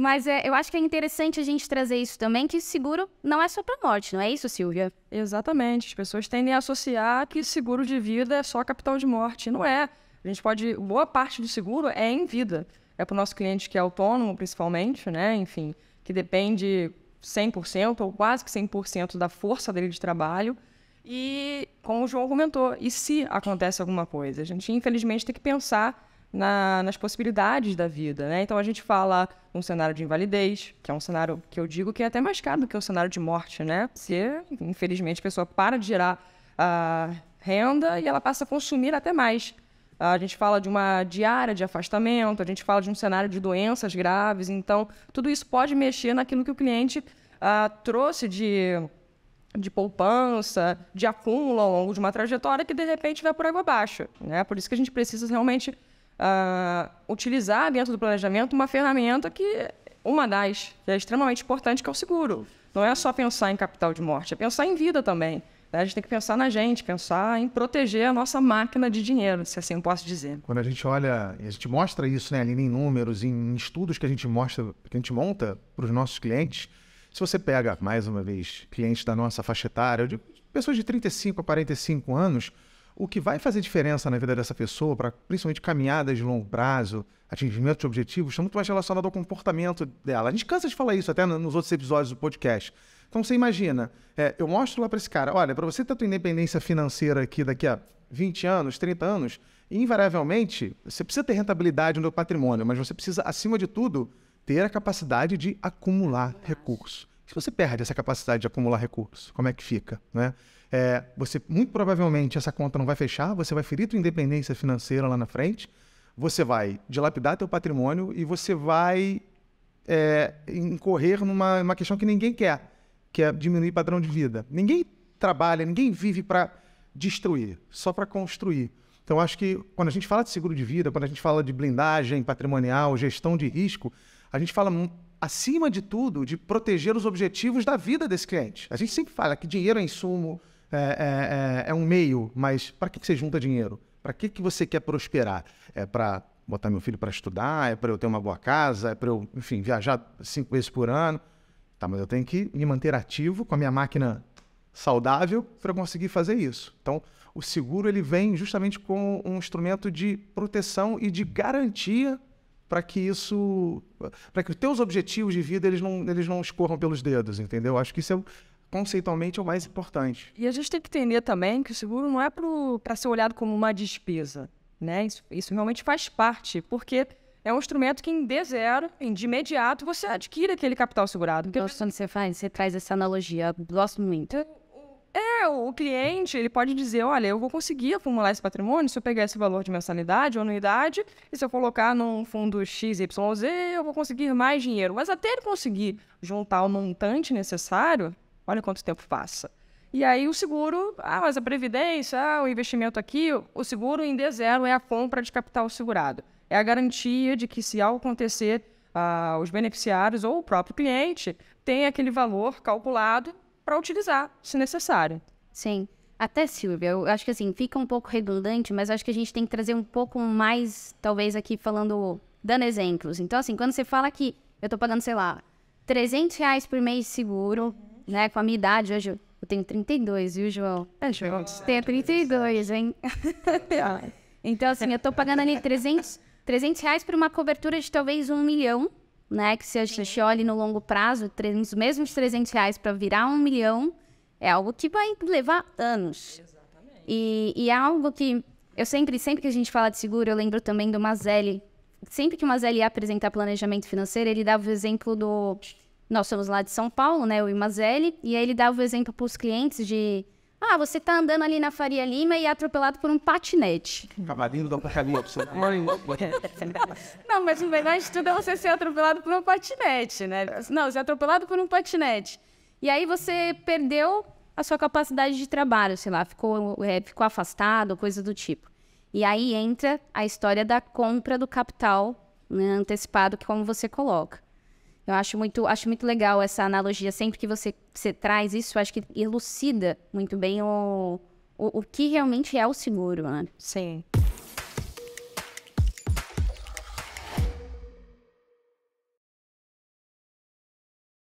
Mas é, eu acho que é interessante a gente trazer isso também, que seguro não é só para morte, não é isso, Silvia? Exatamente. As pessoas tendem a associar que seguro de vida é só capital de morte. Não é. A gente pode. Boa parte do seguro é em vida. É para o nosso cliente que é autônomo, principalmente, né? Enfim, que depende 100% ou quase que 100% da força dele de trabalho. E, como o João comentou, e se acontece alguma coisa? A gente, infelizmente, tem que pensar na, nas possibilidades da vida, né? Então a gente fala um cenário de invalidez, que é um cenário que eu digo que é até mais caro do que o cenário de morte, né? Se, infelizmente, a pessoa para de gerar a ah, renda e ela passa a consumir até mais. Ah, a gente fala de uma diária de afastamento, a gente fala de um cenário de doenças graves. Então, tudo isso pode mexer naquilo que o cliente ah, trouxe de, de poupança, de acúmulo ao longo de uma trajetória que, de repente, vai por água abaixo. Né? Por isso que a gente precisa realmente uh, utilizar dentro do planejamento uma ferramenta que, uma das, que é extremamente importante, que é o seguro. Não é só pensar em capital de morte, é pensar em vida também. Né? A gente tem que pensar na gente, pensar em proteger a nossa máquina de dinheiro, se assim eu posso dizer. Quando a gente olha, a gente mostra isso, né, Aline, em números, em estudos que a gente mostra, que a gente monta para os nossos clientes. Se você pega, mais uma vez, clientes da nossa faixa etária, eu pessoas de 35 a 45 anos, o que vai fazer diferença na vida dessa pessoa, para principalmente caminhadas de longo prazo, atingimento de objetivos, está muito mais relacionado ao comportamento dela. A gente cansa de falar isso até nos outros episódios do podcast. Então você imagina, é, eu mostro lá para esse cara, olha, para você ter tua independência financeira aqui daqui a 20 anos, 30 anos, invariavelmente, você precisa ter rentabilidade no seu patrimônio, mas você precisa, acima de tudo, ter a capacidade de acumular recursos. Se você perde essa capacidade de acumular recursos, como é que fica? Né? É, você muito provavelmente essa conta não vai fechar, você vai ferir tua independência financeira lá na frente, você vai dilapidar teu patrimônio e você vai é, incorrer numa uma questão que ninguém quer, que é diminuir padrão de vida. Ninguém trabalha, ninguém vive para destruir, só para construir. Então, acho que quando a gente fala de seguro de vida, quando a gente fala de blindagem patrimonial, gestão de risco, a gente fala acima de tudo, de proteger os objetivos da vida desse cliente. A gente sempre fala que dinheiro é insumo, é, é, é, é um meio, mas para que você junta dinheiro? Para que, que você quer prosperar? É para botar meu filho para estudar? É para eu ter uma boa casa? É para eu, enfim, viajar cinco vezes por ano? Tá, mas eu tenho que me manter ativo com a minha máquina saudável para conseguir fazer isso. Então, o seguro ele vem justamente como um instrumento de proteção e de garantia para que isso, para que os teus objetivos de vida eles não, eles não escorram pelos dedos, entendeu? Acho que isso é conceitualmente é o mais importante. E a gente tem que entender também que o seguro não é para ser olhado como uma despesa, né? Isso, isso realmente faz parte, porque é um instrumento que em D0, em de imediato, você adquire aquele capital segurado. Gosto quando você faz, você traz essa analogia, gosto muito. É, o cliente, ele pode dizer, olha, eu vou conseguir acumular esse patrimônio se eu pegar esse valor de mensalidade ou anuidade, e se eu colocar num fundo XYZ, eu vou conseguir mais dinheiro. Mas até ele conseguir juntar o montante necessário, olha quanto tempo passa. E aí o seguro, ah, mas a previdência, ah, o investimento aqui, o seguro em D0 é a compra de capital segurado. É a garantia de que se algo acontecer, ah, os beneficiários ou o próprio cliente tem aquele valor calculado para utilizar, se necessário. Sim. Até, Silvia, eu acho que assim, fica um pouco redundante, mas acho que a gente tem que trazer um pouco mais, talvez aqui falando, dando exemplos. Então, assim, quando você fala que eu estou pagando, sei lá, 300 reais por mês seguro, uhum. né, com a minha idade, hoje eu tenho 32, viu, João? É, João, tenho 32, hein? Ah. então, assim, eu estou pagando ali 300, 300 reais por uma cobertura de talvez um milhão, né? Que se a gente olhe no longo prazo, os mesmos 300 reais para virar um milhão é algo que vai levar anos. Exatamente. E, e é algo que eu sempre, sempre que a gente fala de seguro, eu lembro também do Mazelli. Sempre que o Mazelli ia apresentar planejamento financeiro, ele dava o exemplo do... Nós somos lá de São Paulo, né? Eu e o Mazelli. E aí ele dava o exemplo para os clientes de ah, você tá andando ali na Faria Lima e é atropelado por um patinete. Cavalinho do apocalipse. Né? não, mas o melhor de tudo é você ser atropelado por um patinete, né? Não, ser atropelado por um patinete. E aí você perdeu a sua capacidade de trabalho, sei lá, ficou, é, ficou afastado, coisa do tipo. E aí entra a história da compra do capital né, antecipado, que é como você coloca. Eu acho muito, acho muito legal essa analogia. Sempre que você, você traz isso, acho que elucida muito bem o, o, o que realmente é o seguro, né? Sim.